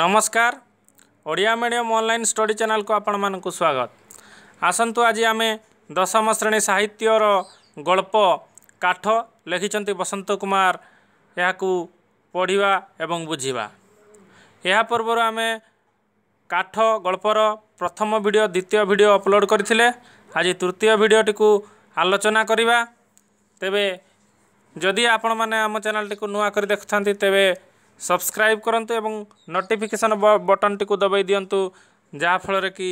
ନମସ୍କାର Odia medium online study ଚ୍ୟାନେଲ୍କୁ ଆପଣମାନଙ୍କୁ ସ୍ୱାଗତ ଆସନ୍ତୁ ଆଜି ଆମେ ଦଶମ ଶ୍ରେଣୀ ସାହିତ୍ୟର ଗଳ୍ପ କାଠ ଲେଖିଛନ୍ତି ବସନ୍ତ କୁମାର ଏହାକୁ ପଢ଼ିବା ଏବଂ ବୁଝିବା ଏହା ପୂର୍ବରୁ ଆମେ କାଠ ଗଳ୍ପର ପ୍ରଥମ ଭିଡ଼ିଓ ଦ୍ୱିତୀୟ ଭିଡ଼ିଓ ଅପଲୋଡ଼୍ କରିଥିଲେ ଆଜି ତୃତୀୟ ଭିଡ଼ିଓଟିକୁ ଆଲୋଚନା କରିବା ତେବେ ଯଦି ଆପଣମାନେ ଆମ ଚ୍ୟାନେଲ୍ଟିକୁ ନୂଆ କରି ଦେଖୁଥାନ୍ତି ତେବେ ସବସ୍କ୍ରାଇବ୍ କରନ୍ତୁ ଏବଂ ନୋଟିଫିକେସନ୍ ବଟନ୍ଟିକୁ ଦବାଇ ଦିଅନ୍ତୁ ଯାହାଫଳରେ କି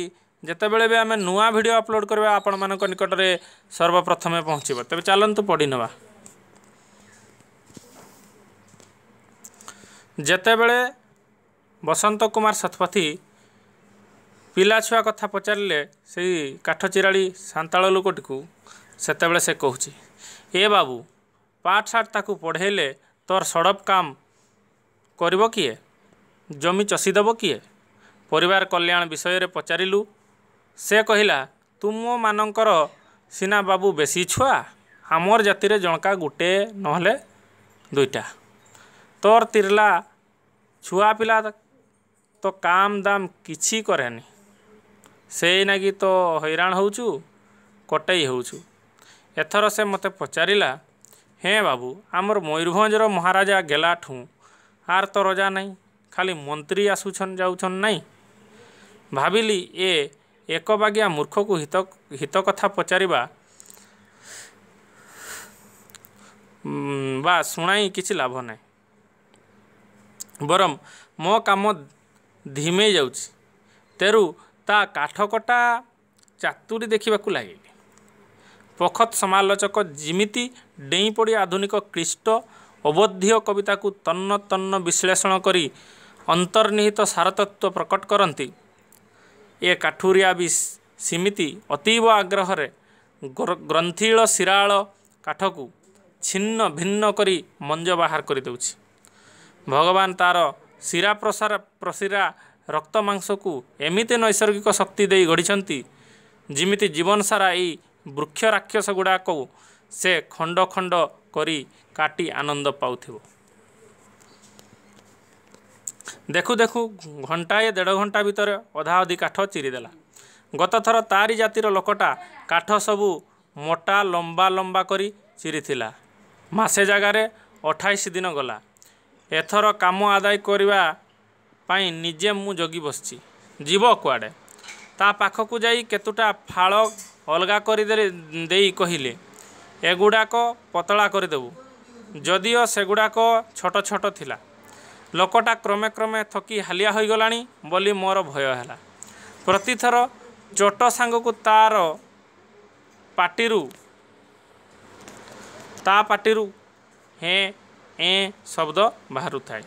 ଯେତେବେଳେ ବି ଆମେ ନୂଆ ଭିଡ଼ିଓ ଅପଲୋଡ଼୍ କରିବା ଆପଣମାନଙ୍କ ନିକଟରେ ସର୍ବପ୍ରଥମେ ପହଞ୍ଚିବ ତେବେ ଚାଲନ୍ତୁ ପଢ଼ିନେବା ଯେତେବେଳେ ବସନ୍ତ କୁମାର ଶତପଥୀ ପିଲାଛୁଆ କଥା ପଚାରିଲେ ସେଇ କାଠ ଚିରାଳି ସାନ୍ତାଳ ଲୋକଟିକୁ ସେତେବେଳେ ସେ କହୁଛି ଏ ବାବୁ ପାଠ ସାର୍ଟ ତାକୁ ପଢ଼େଇଲେ ତୋର ସଡ଼ପ କାମ କରିବ କିଏ ଜମି ଚଷିଦେବ କିଏ ପରିବାର କଲ୍ୟାଣ ବିଷୟରେ ପଚାରିଲୁ ସେ କହିଲା ତୁମମାନଙ୍କର ସିନା ବାବୁ ବେଶୀ ଛୁଆ ଆମର ଜାତିରେ ଜଣକା ଗୋଟେ ନହେଲେ ଦୁଇଟା ତୋର ତିର୍ଲା ଛୁଆ ପିଲା ତ କାମ ଦାମ କିଛି କରେନି ସେଇ ନାଗି ତ ହଇରାଣ ହେଉଛୁ କଟେଇ ହେଉଛୁ ଏଥର ସେ ମୋତେ ପଚାରିଲା ହେଁ ବାବୁ ଆମର ମୟୂରଭଞ୍ଜର ମହାରାଜା ଗେଲାଠୁଁ ଆର୍ ତ ରଜା ନାହିଁ ଖାଲି ମନ୍ତ୍ରୀ ଆସୁଛନ୍ ଯାଉଛନ୍ ନାହିଁ ଭାବିଲି ଏ ଏକବାଗିଆ ମୂର୍ଖକୁ ହିତ ହିତ କଥା ପଚାରିବା ବା ଶୁଣାଇ କିଛି ଲାଭ ନାହିଁ ବରଂ ମୋ କାମ ଧିମେଇ ଯାଉଛି ତେରୁ ତା କାଠକଟା ଚାତୁରୀ ଦେଖିବାକୁ ଲାଗିଲି ପଖତ ସମାଲୋଚକ ଯେମିତି ଡେଇଁ ପଡ଼ି ଆଧୁନିକ କ୍ଲିଷ୍ଟ ଅବୋଧ୍ୟ କବିତାକୁ ତନ୍ନ ତନ୍ନ ବିଶ୍ଳେଷଣ କରି ଅନ୍ତର୍ନିହିତ ସାରତତ୍ଵ ପ୍ରକଟ କରନ୍ତି ଏ କାଠୁରିଆ ବି ସେମିତି ଅତୀବ ଆଗ୍ରହରେ ଗ୍ରନ୍ଥିଳ ଶିରାଳ କାଠକୁ ଛିନ୍ନ ଭିନ୍ନ କରି ମଞ୍ଜ ବାହାର କରିଦେଉଛି ଭଗବାନ ତା'ର ଶିରା ପ୍ରସାର ପ୍ରସିରା ରକ୍ତ ମାଂସକୁ ଏମିତି ନୈସର୍ଗିକ ଶକ୍ତି ଦେଇ ଗଢ଼ିଛନ୍ତି ଯେମିତି ଜୀବନସାରା ଏଇ ବୃକ୍ଷ ରାକ୍ଷସ ଗୁଡ଼ାକୁ ସେ ଖଣ୍ଡ ଖଣ୍ଡ କରି କାଟି ଆନନ୍ଦ ପାଉଥିବ ଦେଖୁ ଦେଖୁ ଘଣ୍ଟାଏ ଦେଢ଼ ଘଣ୍ଟା ଭିତରେ ଅଧାଅଧି କାଠ ଚିରିଦେଲା ଗତଥର ତାରି ଜାତିର ଲୋକଟା କାଠ ସବୁ ମୋଟା ଲମ୍ବା ଲମ୍ବା କରି ଚିରିଥିଲା ମାସେ ଜାଗାରେ ଅଠାଇଶ ଦିନ ଗଲା ଏଥର କାମ ଆଦାୟ କରିବା ପାଇଁ ନିଜେ ମୁଁ ଜଗି ବସିଛି ଯିବ କୁଆଡ଼େ ତା ପାଖକୁ ଯାଇ କେତୋଟା ଫାଳ ଅଲଗା କରିଦେଲେ ଦେଇ କହିଲେ ଏଗୁଡ଼ାକ ପତଳା କରିଦେବୁ ଯଦିଓ ସେଗୁଡ଼ାକ ଛୋଟ ଛୋଟ ଥିଲା ଲୋକଟା କ୍ରମେ କ୍ରମେ ଥକି ହାଲିଆ ହୋଇଗଲାଣି ବୋଲି ମୋର ଭୟ ହେଲା ପ୍ରତିଥର ଚୋଟ ସାଙ୍ଗକୁ ତାର ପାଟିରୁ ତା ପାଟିରୁ ହେ ଏ ଶବ୍ଦ ବାହାରୁଥାଏ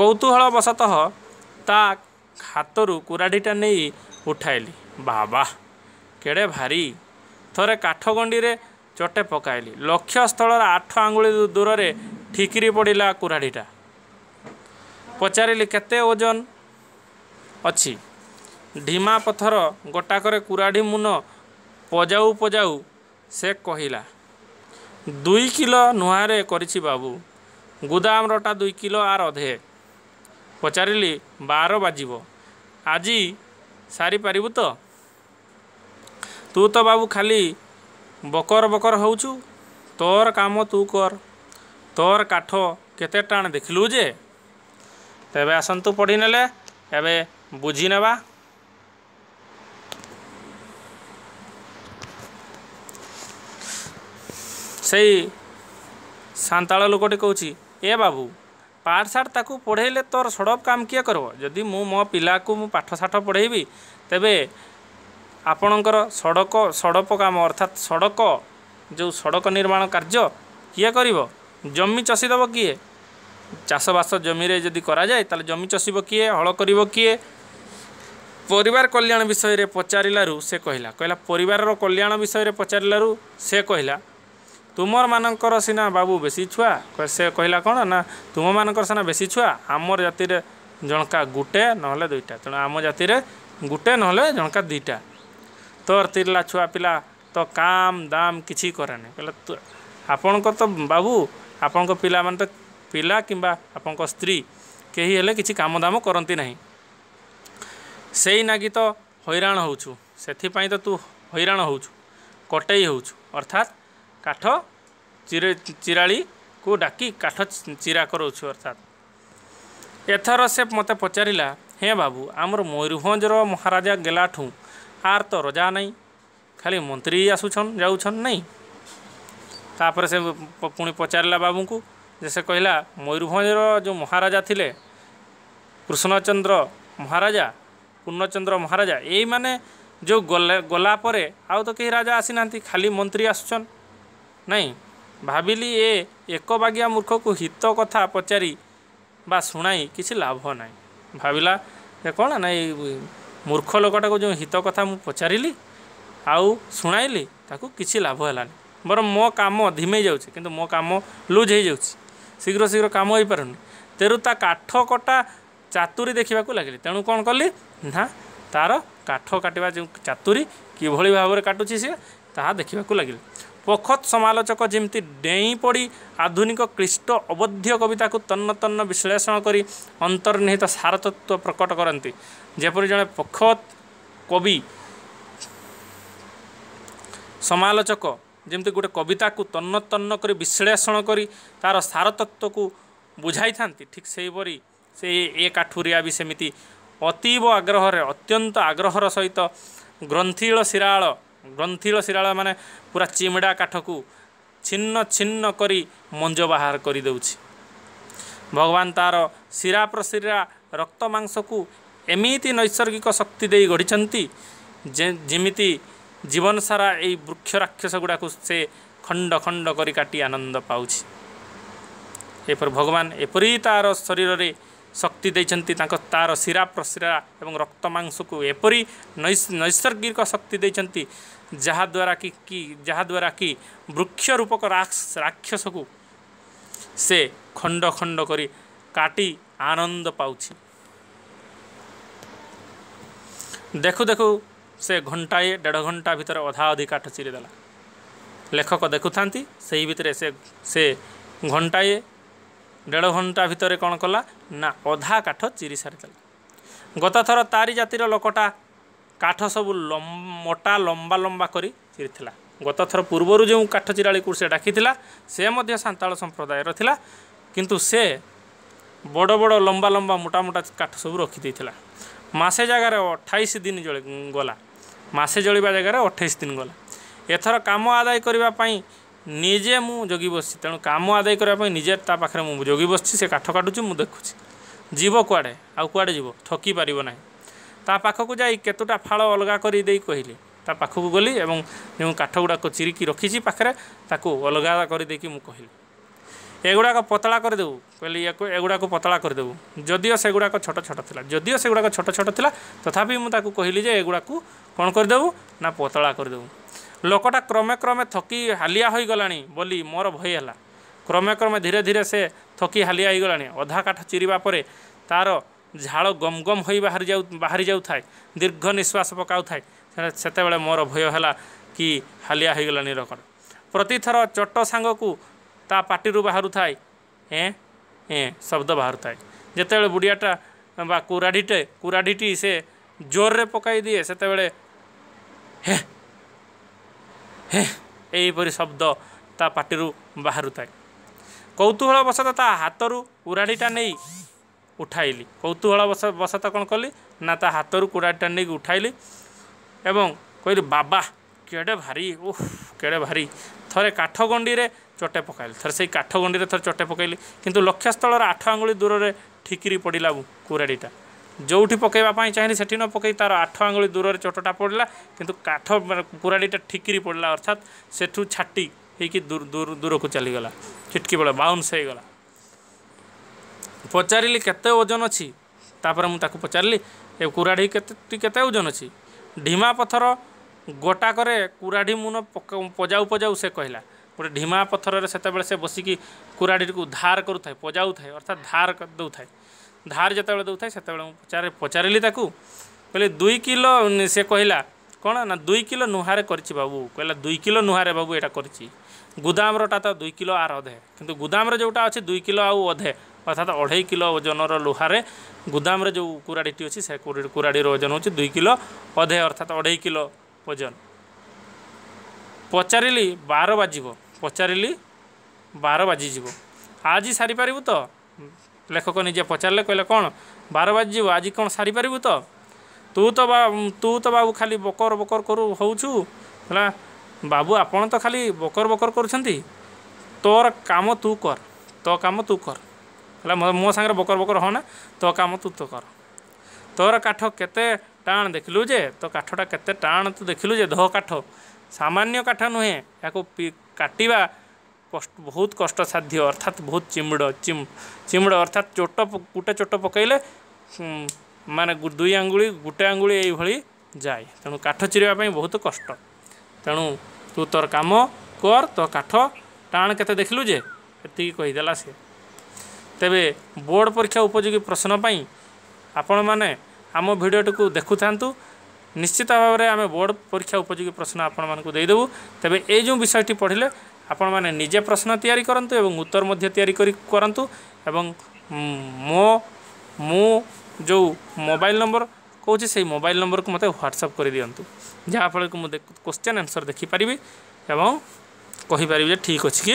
କୌତୁହଳ ବଶତଃ ତା ହାତରୁ କୁରାଢ଼ୀଟା ନେଇ ଉଠାଇଲି ବାବା କେଡ଼େ ଭାରି ଥରେ କାଠଗଣ୍ଡିରେ ଚଟେ ପକାଇଲି ଲକ୍ଷ୍ୟସ୍ଥଳର ଆଠ ଆଙ୍ଗୁଳି ଦୂରରେ ଠିକିରି ପଡ଼ିଲା କୁରାଢ଼ୀଟା ପଚାରିଲି କେତେ ଓଜନ ଅଛି ଢିମା ପଥର ଗୋଟାକରେ କୁରାଢ଼ୀ ମୁନ ପଜାଉ ପଜାଉ ସେ କହିଲା ଦୁଇ କିଲୋ ନୁହାରେ କରିଛି ବାବୁ ଗୋଦାମରଟା ଦୁଇ କିଲୋ ଆର୍ ଅଧେ ପଚାରିଲି ବାର ବାଜିବ ଆଜି ସାରିପାରିବୁ ତ ତୁ ତ ବାବୁ ଖାଲି ବକର ବକର ହେଉଛୁ ତୋର କାମ ତୁ କର ତୋର କାଠ କେତେ ଟାଣ ଦେଖିଲୁ ଯେ ତେବେ ଆସନ୍ତୁ ପଢ଼ିନେଲେ ଏବେ ବୁଝିନେବା ସେଇ ସାନ୍ତାଳ ଲୋକଟି କହୁଛି ଏ ବାବୁ ପାଠଶାଠ ତାକୁ ପଢ଼େଇଲେ ତୋର ସଡ଼ପ କାମ କିଏ କରିବ ଯଦି ମୁଁ ମୋ ପିଲାକୁ ମୁଁ ପାଠଶାଠ ପଢ଼େଇବି ତେବେ ଆପଣଙ୍କର ସଡ଼କ ସଡ଼ପ କାମ ଅର୍ଥାତ୍ ସଡ଼କ ଯେଉଁ ସଡ଼କ ନିର୍ମାଣ କାର୍ଯ୍ୟ କିଏ କରିବ ଜମି ଚଷିଦେବ କିଏ ଚାଷବାସ ଜମିରେ ଯଦି କରାଯାଏ ତାହେଲେ ଜମି ଚଷିବ କିଏ ହଳ କରିବ କିଏ ପରିବାର କଲ୍ୟାଣ ବିଷୟରେ ପଚାରିଲାରୁ ସେ କହିଲା କହିଲା ପରିବାରର କଲ୍ୟାଣ ବିଷୟରେ ପଚାରିଲାରୁ ସେ କହିଲା ତୁମମାନଙ୍କର ସିନା ବାବୁ ବେଶୀ ଛୁଆ ସେ କହିଲା କ'ଣ ନା ତୁମମାନଙ୍କର ସିନା ବେଶୀ ଛୁଆ ଆମର ଜାତିରେ ଜଣକା ଗୋଟେ ନହେଲେ ଦୁଇଟା ତେଣୁ ଆମ ଜାତିରେ ଗୋଟେ ନହେଲେ ଜଣକା ଦୁଇଟା ତୋର ତିରିଲା ଛୁଆ ପିଲା ତ କାମ ଦାମ କିଛି କରେନି ବୋଲେ ଆପଣଙ୍କ ତ ବାବୁ ଆପଣଙ୍କ ପିଲାମାନେ ତ ପିଲା କିମ୍ବା ଆପଣଙ୍କ ସ୍ତ୍ରୀ କେହି ହେଲେ କିଛି କାମଦାମ କରନ୍ତି ନାହିଁ ସେଇ ନାଗି ତ ହଇରାଣ ହେଉଛୁ ସେଥିପାଇଁ ତ ତୁ ହଇରାଣ ହେଉଛୁ କଟେଇ ହେଉଛୁ ଅର୍ଥାତ୍ କାଠ ଚିରେ ଚିରାଳିକୁ ଡାକି କାଠ ଚିରା କରାଉଛୁ ଅର୍ଥାତ୍ ଏଥର ସେ ମୋତେ ପଚାରିଲା ହେ ବାବୁ ଆମର ମୟୂରଭଞ୍ଜର ମହାରାଜା ଗେଲାଠୁଁ ଆର୍ ତ ରଜା ନାଇଁ ଖାଲି ମନ୍ତ୍ରୀ ଆସୁଛନ୍ ଯାଉଛନ୍ ନାଇଁ ତାପରେ ସେ ପୁଣି ପଚାରିଲା ବାବୁଙ୍କୁ ଯେ ସେ କହିଲା ମୟୂରଭଞ୍ଜର ଯେଉଁ ମହାରାଜା ଥିଲେ କୃଷ୍ଣଚନ୍ଦ୍ର ମହାରାଜା ପୂର୍ଣ୍ଣଚନ୍ଦ୍ର ମହାରାଜା ଏଇମାନେ ଯେଉଁ ଗଲା ଗଲା ପରେ ଆଉ ତ କେହି ରାଜା ଆସିନାହାନ୍ତି ଖାଲି ମନ୍ତ୍ରୀ ଆସୁଛନ୍ ନାଇଁ ଭାବିଲି ଏ ଏକବାଗିଆ ମୂର୍ଖକୁ ହିତ କଥା ପଚାରି ବା ଶୁଣାଇ କିଛି ଲାଭ ନାହିଁ ଭାବିଲା ଯେ କ'ଣ ନା ଏଇ ମୂର୍ଖ ଲୋକଟାକୁ ଯେଉଁ ହିତ କଥା ମୁଁ ପଚାରିଲି ଆଉ ଶୁଣାଇଲି ତାକୁ କିଛି ଲାଭ ହେଲାନି ବରଂ ମୋ କାମ ଧିମେଇ ଯାଉଛି କିନ୍ତୁ ମୋ କାମ ଲୁଜ୍ ହୋଇଯାଉଛି ଶୀଘ୍ର ଶୀଘ୍ର କାମ ହୋଇପାରୁନି ତେଣୁ ତା କାଠ କଟା ଚାତୁରୀ ଦେଖିବାକୁ ଲାଗିଲି ତେଣୁ କ'ଣ କଲି ନା ତା'ର କାଠ କାଟିବା ଯେଉଁ ଚାତୁରୀ କିଭଳି ଭାବରେ କାଟୁଛି ସିଏ ତାହା ଦେଖିବାକୁ ଲାଗିଲି ପୋଖତ ସମାଲୋଚକ ଯେମିତି ଡେଇଁ ପଡ଼ି ଆଧୁନିକ କ୍ଲିଷ୍ଟ ଅବଧ୍ୟ କବିତାକୁ ତନ୍ନତନ୍ନ ବିଶ୍ଳେଷଣ କରି ଅନ୍ତର୍ନିହିତ ସାରତତ୍ଵ ପ୍ରକଟ କରନ୍ତି ଯେପରି ଜଣେ ପୋଖତ କବି ସମାଲୋଚକ ଯେମିତି ଗୋଟେ କବିତାକୁ ତନ୍ନତନ୍ନ କରି ବିଶ୍ଳେଷଣ କରି ତା'ର ସାରତତ୍ଵକୁ ବୁଝାଇଥାନ୍ତି ଠିକ୍ ସେହିପରି ସେ ଏ କାଠୁରିଆ ବି ସେମିତି ଅତୀବ ଆଗ୍ରହରେ ଅତ୍ୟନ୍ତ ଆଗ୍ରହର ସହିତ ଗ୍ରନ୍ଥିଳ ଶିରାଳ ଗ୍ରନ୍ଥିର ଶିରାଳ ମାନେ ପୁରା ଚିମିଡ଼ା କାଠକୁ ଛିନ୍ନ ଛିନ୍ନ କରି ମଞ୍ଜ ବାହାର କରିଦେଉଛି ଭଗବାନ ତା'ର ଶିରା ପ୍ରଶିରା ରକ୍ତ ମାଂସକୁ ଏମିତି ନୈସର୍ଗିକ ଶକ୍ତି ଦେଇ ଗଢ଼ିଛନ୍ତି ଯେ ଯେମିତି ଜୀବନସାରା ଏଇ ବୃକ୍ଷ ରାକ୍ଷସ ଗୁଡ଼ାକୁ ସେ ଖଣ୍ଡ ଖଣ୍ଡ କରି କାଟି ଆନନ୍ଦ ପାଉଛି ଏପରି ଭଗବାନ ଏପରି ତା'ର ଶରୀରରେ ଶକ୍ତି ଦେଇଛନ୍ତି ତାଙ୍କ ତା'ର ଶିରା ପ୍ରଶିରା ଏବଂ ରକ୍ତ ମାଂସକୁ ଏପରି ନୈସର୍ଗିକ ଶକ୍ତି ଦେଇଛନ୍ତି ଯାହାଦ୍ୱାରା କି କି ଯାହାଦ୍ୱାରା କି ବୃକ୍ଷ ରୂପକ ରାକ୍ଷସକୁ ସେ ଖଣ୍ଡ ଖଣ୍ଡ କରି କାଟି ଆନନ୍ଦ ପାଉଛି ଦେଖୁ ଦେଖୁ ସେ ଘଣ୍ଟାଏ ଦେଢ଼ ଘଣ୍ଟା ଭିତରେ ଅଧା ଅଧି କାଠ ଚିରିଦେଲା ଲେଖକ ଦେଖୁଥାନ୍ତି ସେହି ଭିତରେ ସେ ସେ ଘଣ୍ଟାଏ ଦେଢ଼ ଘଣ୍ଟା ଭିତରେ କ'ଣ କଲା ନା ଅଧା କାଠ ଚିରି ସାରିଦେଲା ଥର ତାରି ଜାତିର ଲୋକଟା କାଠ ସବୁ ମୋଟା ଲମ୍ବା ଲମ୍ବା କରି ଚିରିଥିଲା ଗତ ଥର ପୂର୍ବରୁ ଯେଉଁ କାଠ ଚିରାଳିକୁ ସେ ଡାକିଥିଲା ସେ ମଧ୍ୟ ସାନ୍ତାଳ ସମ୍ପ୍ରଦାୟର ଥିଲା କିନ୍ତୁ ସେ ବଡ଼ ବଡ଼ ଲମ୍ବା ଲମ୍ବା ମୋଟା ମୋଟା କାଠ ସବୁ ରଖିଦେଇଥିଲା ମାସେ ଜାଗାରେ ଅଠେଇଶ ଦିନ ଜଳି ଗଲା ମାସେ ଜଳିବା ଜାଗାରେ ଅଠେଇଶ ଦିନ ଗଲା ଏଥର କାମ ଆଦାୟ କରିବା ପାଇଁ ନିଜେ ମୁଁ ଜଗି ବସିଛି ତେଣୁ କାମ ଆଦାୟ କରିବା ପାଇଁ ନିଜେ ତା ପାଖରେ ମୁଁ ଜଗି ବସିଛି ସେ କାଠ କାଟୁଛି ମୁଁ ଦେଖୁଛି ଯିବ କୁଆଡ଼େ ଆଉ କୁଆଡ଼େ ଯିବ ଥକି ପାରିବ ନାହିଁ ତା ପାଖକୁ ଯାଇ କେତୋଟା ଫାଳ ଅଲଗା କରି ଦେଇ କହିଲି ତା ପାଖକୁ ଗଲି ଏବଂ ଯେଉଁ କାଠ ଗୁଡ଼ାକ ଚିରିକି ରଖିଛି ପାଖରେ ତାକୁ ଅଲଗା କରିଦେଇକି ମୁଁ କହିଲି ଏଗୁଡ଼ାକ ପତଳା କରିଦେବୁ କହିଲି ୟାକୁ ଏଗୁଡ଼ାକୁ ପତଳା କରିଦେବୁ ଯଦିଓ ସେଗୁଡ଼ାକ ଛୋଟ ଛୋଟ ଥିଲା ଯଦିଓ ସେଗୁଡ଼ାକ ଛୋଟ ଛୋଟ ଥିଲା ତଥାପି ମୁଁ ତାକୁ କହିଲି ଯେ ଏଗୁଡ଼ାକୁ କ'ଣ କରିଦେବୁ ନା ପତଳା କରିଦେବୁ ଲୋକଟା କ୍ରମେ କ୍ରମେ ଥକି ହାଲିଆ ହୋଇଗଲାଣି ବୋଲି ମୋର ଭୟ ହେଲା କ୍ରମେ କ୍ରମେ ଧୀରେ ଧୀରେ ସେ ଥକି ହାଲିଆ ହୋଇଗଲାଣି ଅଧା କାଠ ଚିରିବା ପରେ ତା'ର ଝାଳ ଗମ ଗମ ହୋଇ ବାହାରି ଯାଉ ବାହାରି ଯାଉଥାଏ ଦୀର୍ଘ ନିଶ୍ୱାସ ପକାଉଥାଏ ସେତେବେଳେ ମୋର ଭୟ ହେଲା କି ହାଲିଆ ହୋଇଗଲାଣି ଲୋକଟା ପ୍ରତିଥର ଚଟ ସାଙ୍ଗକୁ ତା ପାଟିରୁ ବାହାରୁଥାଏ ଏଁ ଏଁ ଶବ୍ଦ ବାହାରୁଥାଏ ଯେତେବେଳେ ବୁଡ଼ିଆଟା ବା କୁରାଢ଼ିଟେ କୁରାଢ଼ିଟି ସେ ଜୋରରେ ପକାଇ ଦିଏ ସେତେବେଳେ ହେ ହେ ଏହିପରି ଶବ୍ଦ ତା ପାଟିରୁ ବାହାରୁଥାଏ କୌତୁହଳ ବଶତଃ ତା ହାତରୁ ଉରାଡ଼ିଟା ନେଇ ଉଠାଇଲି କୌତୁହଳ ବଶତଃ କ'ଣ କଲି ନା ତା ହାତରୁ କୁରାଡ଼ିଟା ନେଇକି ଉଠାଇଲି ଏବଂ କହିଲି ବାବା କେଡ଼େ ଭାରି ଓହ କେଡ଼େ ଭାରି ଥରେ କାଠ ଗଣ୍ଡିରେ ଚଟେ ପକାଇଲି ଥରେ ସେଇ କାଠ ଗଣ୍ଡିରେ ଥରେ ଚଟେ ପକାଇଲି କିନ୍ତୁ ଲକ୍ଷ୍ୟସ୍ଥଳର ଆଠ ଆଙ୍ଗୁଳି ଦୂରରେ ଠିକିରି ପଡ଼ିଲା କୁରାଡ଼ିଟା ଯେଉଁଠି ପକାଇବା ପାଇଁ ଚାହିଁଲି ସେଠି ନ ପକାଇ ତା'ର ଆଠ ଆଙ୍ଗୁଳି ଦୂରରେ ଚୋଟଟା ପଡ଼ିଲା କିନ୍ତୁ କାଠ ପୁରାଡ଼ିଟା ଠିକିରି ପଡ଼ିଲା ଅର୍ଥାତ୍ ସେଠୁ ଛାଟି ହେଇକି ଦୂରକୁ ଚାଲିଗଲା ଛିଟକି ପଡ଼ିଲା ବାଉନ୍ସ ହେଇଗଲା ପଚାରିଲି କେତେ ଓଜନ ଅଛି ତାପରେ ମୁଁ ତାକୁ ପଚାରିଲି ଏ କୁରାଢ଼ି କେତେ କେତେ ଓଜନ ଅଛି ଢିମା ପଥର ଗୋଟାକରେ କୁରାଢ଼ି ମୁନ ପଜାଉ ପଜାଉ ସେ କହିଲା ଗୋଟେ ଢିମା ପଥରରେ ସେତେବେଳେ ସେ ବସିକି କୁରାଢ଼ିଟିକୁ ଧାର କରୁଥାଏ ପଜାଉଥାଏ ଅର୍ଥାତ୍ ଧାର ଦେଉଥାଏ ধার যেতবে দেউথায় সেতবে পচারে পচারি তাকে କହିଲେ ଦୁଇ କିଲୋ ସେ କହିଲା କ'ଣ ନା ଦୁଇ କିଲୋ ନୁହାରେ କରିଛି ବାବୁ କହିଲା ଦୁଇ କିଲୋ ନୁହାରେ ବାବୁ ଏଇଟା କରିଛି ଗୁଦାମରଟା ତ ଦୁଇ କିଲୋ ଆର ଅଧେ କିନ୍ତୁ ଗୁଦାମରେ ଯେଉଁଟା ଅଛି ଦୁଇ କିଲୋ ଆଉ ଅଧେ ଅର୍ଥାତ୍ ଅଢ଼େଇ କିଲୋ ଓଜନର ଲୁହାରେ ଗୁଦାମରେ ଯେଉଁ କୁରାଡ଼ିଟି ଅଛି ସେ କୁରାଡ଼ିର ଓଜନ ହେଉଛି ଦୁଇ କିଲୋ ଅଧେ ଅର୍ଥାତ୍ ଅଢ଼େଇ କିଲୋ ଓଜନ ପଚାରିଲି ବାର ବାଜିବ ପଚାରିଲି ବାର ବାଜିଯିବ ଆଜି ସାରିପାରିବୁ ତ ଲେଖକ ନିଜେ ପଚାରିଲେ କହିଲେ କ'ଣ ବାର ବାଜିଯିବ ଆଜି କ'ଣ ସାରିପାରିବୁ ତ ତୁ ତ ବା ତୁ ତ ବାବୁ ଖାଲି ବକର ବକର କରୁ ହେଉଛୁ ହେଲା ବାବୁ ଆପଣ ତ ଖାଲି ବକର ବକର କରୁଛନ୍ତି ତୋର କାମ ତୁ କର ତୋ କାମ ତୁ କର ହେଲା ମୋ ସାଙ୍ଗରେ ବକର ବକର ନା ତୋ କାମ ତୁ ତ କର ତୋର କାଠ କେତେ ଟାଣ ଦେଖିଲୁ ଯେ ତୋ କାଠଟା କେତେ ଟାଣ ତୁ ଦେଖିଲୁ ଯେ ଧ କାଠ ସାମାନ୍ୟ କାଠ ନୁହେଁ ଏହାକୁ କାଟିବା कष्ट बहुत कष्टसाध्य अर्थात बहुत चिमड़ चिम चिमड़ अर्थात चोट गोटे चोट पक हम्म, मान दुई आंगु गोटे आंगु यही जाए तेणु काठ चीरवाप बहुत कष्ट तेणु तू तोर कम कर तो काठ टाण के देख लुजे कहीदेला सी तेरे बोर्ड परीक्षा उपयोगी प्रश्नपाई आपण मैने आम भिडटी को देखु था निश्चित भाव में आम बोर्ड परीक्षा उपयोगी प्रश्न आपण मानक देदेबू तेब ये विषयटी पढ़ले ଆପଣମାନେ ନିଜେ ପ୍ରଶ୍ନ ତିଆରି କରନ୍ତୁ ଏବଂ ଉତ୍ତର ମଧ୍ୟ ତିଆରି କରି କରନ୍ତୁ ଏବଂ ମୋ ମୁଁ ଯେଉଁ ମୋବାଇଲ ନମ୍ବର କହୁଛି ସେଇ ମୋବାଇଲ ନମ୍ବରକୁ ମୋତେ ହ୍ୱାଟ୍ସଅପ୍ କରିଦିଅନ୍ତୁ ଯାହାଫଳରେ କି ମୁଁ କୋଶ୍ଚେନ୍ ଆନ୍ସର୍ ଦେଖିପାରିବି ଏବଂ କହିପାରିବି ଯେ ଠିକ୍ ଅଛି କି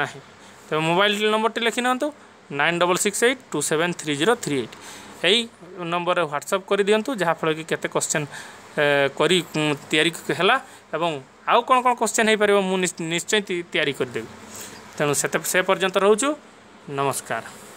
ନାହିଁ ତେବେ ମୋବାଇଲ ନମ୍ବରଟି ଲେଖିନିଅନ୍ତୁ nine double six eight two seven three zero three eight ଏଇ ନମ୍ବରରେ ହ୍ୱାଟ୍ସଅପ୍ କରିଦିଅନ୍ତୁ ଯାହାଫଳରେ କି କେତେ କୋଶ୍ଚେନ୍ କରି ତିଆରି ହେଲା ଏବଂ ଆଉ କ'ଣ କ'ଣ କୋଶ୍ଚିନ୍ ହୋଇପାରିବ ମୁଁ ନିଶ୍ଚୟ ତିଆରି କରିଦେବି ତେଣୁ ସେ ପର୍ଯ୍ୟନ୍ତ ରହୁଛୁ ନମସ୍କାର